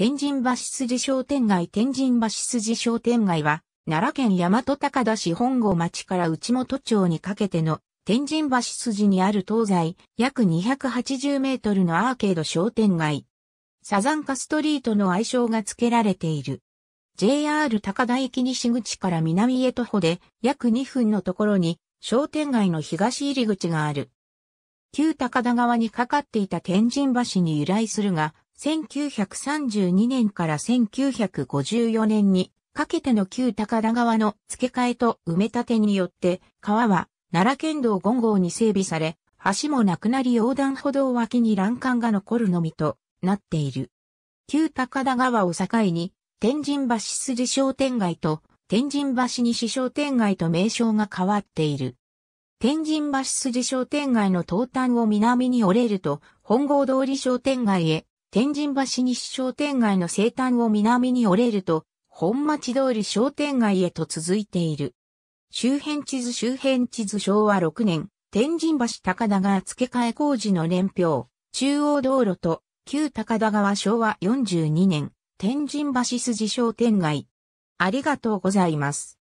天神橋筋商店街天神橋筋商店街は、奈良県大和高田市本郷町から内本町にかけての天神橋筋にある東西約280メートルのアーケード商店街。サザンカストリートの愛称が付けられている。JR 高田駅西口から南へ徒歩で約2分のところに商店街の東入り口がある。旧高田川にかかっていた天神橋に由来するが、1932年から1954年にかけての旧高田川の付け替えと埋め立てによって川は奈良県道5号に整備され、橋もなくなり横断歩道脇に欄干が残るのみとなっている。旧高田川を境に天神橋筋商店街と天神橋西商店街と名称が変わっている。天神橋筋商店街の東端を南に折れると本郷通り商店街へ天神橋西商店街の西端を南に折れると、本町通り商店街へと続いている。周辺地図周辺地図昭和6年、天神橋高田川付け替え工事の年表、中央道路と旧高田川昭和42年、天神橋筋商店街。ありがとうございます。